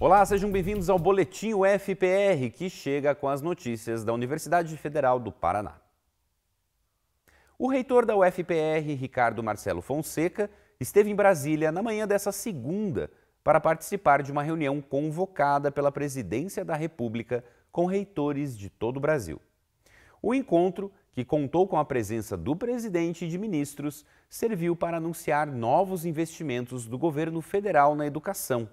Olá, sejam bem-vindos ao Boletim UFPR, que chega com as notícias da Universidade Federal do Paraná. O reitor da UFPR, Ricardo Marcelo Fonseca, esteve em Brasília na manhã dessa segunda para participar de uma reunião convocada pela Presidência da República com reitores de todo o Brasil. O encontro, que contou com a presença do presidente e de ministros, serviu para anunciar novos investimentos do governo federal na educação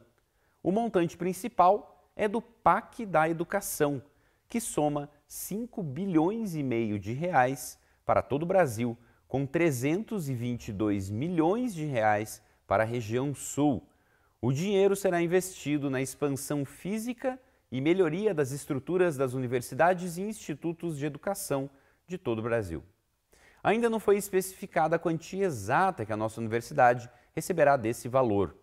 o montante principal é do PAC da Educação, que soma 5 bilhões e meio de reais para todo o Brasil, com 322 milhões de reais para a região sul. O dinheiro será investido na expansão física e melhoria das estruturas das universidades e institutos de educação de todo o Brasil. Ainda não foi especificada a quantia exata que a nossa universidade receberá desse valor.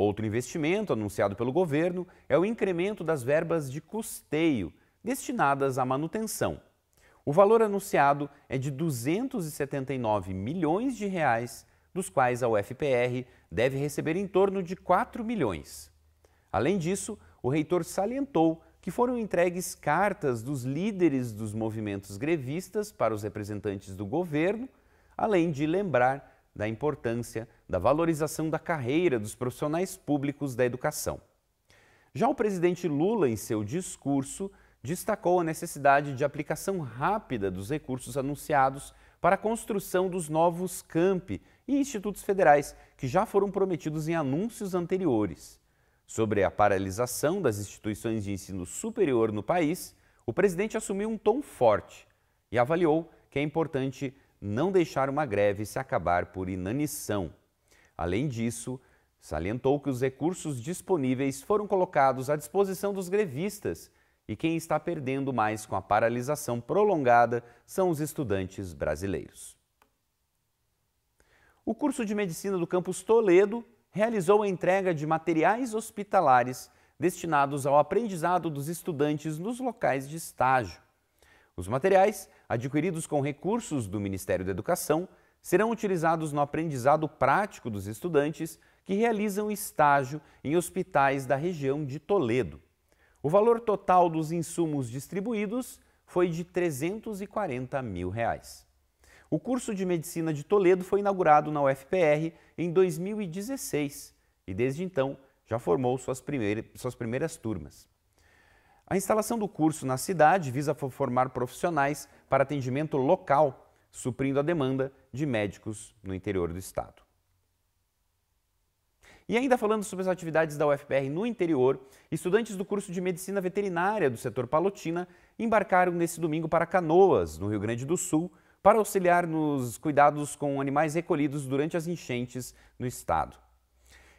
Outro investimento anunciado pelo governo é o incremento das verbas de custeio destinadas à manutenção. O valor anunciado é de 279 milhões de reais, dos quais a UFPR deve receber em torno de 4 milhões. Além disso, o reitor salientou que foram entregues cartas dos líderes dos movimentos grevistas para os representantes do governo, além de lembrar da importância da valorização da carreira dos profissionais públicos da educação. Já o presidente Lula, em seu discurso, destacou a necessidade de aplicação rápida dos recursos anunciados para a construção dos novos campi e institutos federais, que já foram prometidos em anúncios anteriores. Sobre a paralisação das instituições de ensino superior no país, o presidente assumiu um tom forte e avaliou que é importante não deixar uma greve se acabar por inanição. Além disso, salientou que os recursos disponíveis foram colocados à disposição dos grevistas e quem está perdendo mais com a paralisação prolongada são os estudantes brasileiros. O curso de medicina do campus Toledo realizou a entrega de materiais hospitalares destinados ao aprendizado dos estudantes nos locais de estágio. Os materiais, adquiridos com recursos do Ministério da Educação, serão utilizados no aprendizado prático dos estudantes que realizam estágio em hospitais da região de Toledo. O valor total dos insumos distribuídos foi de 340 mil reais. O curso de Medicina de Toledo foi inaugurado na UFPR em 2016 e, desde então, já formou suas primeiras, suas primeiras turmas. A instalação do curso na cidade visa formar profissionais para atendimento local suprindo a demanda de médicos no interior do estado. E ainda falando sobre as atividades da UFPR no interior, estudantes do curso de Medicina Veterinária do setor Palotina embarcaram nesse domingo para Canoas, no Rio Grande do Sul, para auxiliar nos cuidados com animais recolhidos durante as enchentes no estado.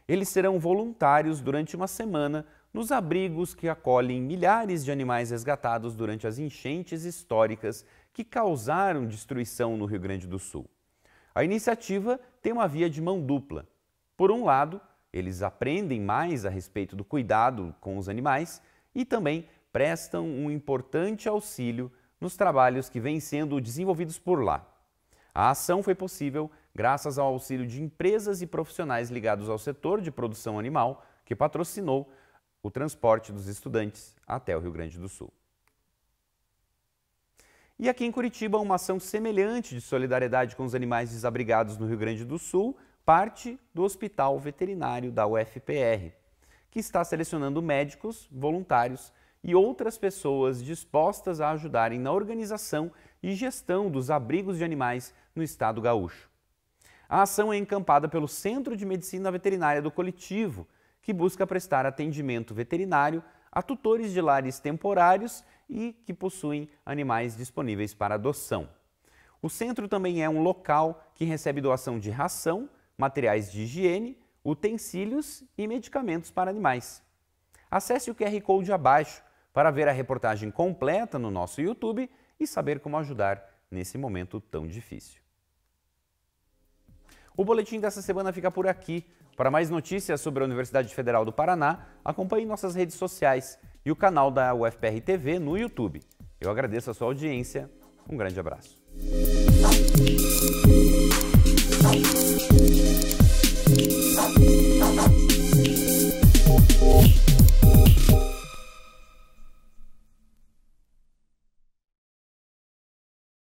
Eles serão voluntários durante uma semana nos abrigos que acolhem milhares de animais resgatados durante as enchentes históricas que causaram destruição no Rio Grande do Sul. A iniciativa tem uma via de mão dupla. Por um lado, eles aprendem mais a respeito do cuidado com os animais e também prestam um importante auxílio nos trabalhos que vêm sendo desenvolvidos por lá. A ação foi possível graças ao auxílio de empresas e profissionais ligados ao setor de produção animal, que patrocinou o transporte dos estudantes até o Rio Grande do Sul. E aqui em Curitiba, uma ação semelhante de solidariedade com os animais desabrigados no Rio Grande do Sul parte do Hospital Veterinário da UFPR, que está selecionando médicos, voluntários e outras pessoas dispostas a ajudarem na organização e gestão dos abrigos de animais no estado gaúcho. A ação é encampada pelo Centro de Medicina Veterinária do Coletivo, que busca prestar atendimento veterinário a tutores de lares temporários e que possuem animais disponíveis para adoção. O centro também é um local que recebe doação de ração, materiais de higiene, utensílios e medicamentos para animais. Acesse o QR Code abaixo para ver a reportagem completa no nosso YouTube e saber como ajudar nesse momento tão difícil. O boletim dessa semana fica por aqui. Para mais notícias sobre a Universidade Federal do Paraná, acompanhe nossas redes sociais e o canal da UFPR TV no YouTube. Eu agradeço a sua audiência. Um grande abraço.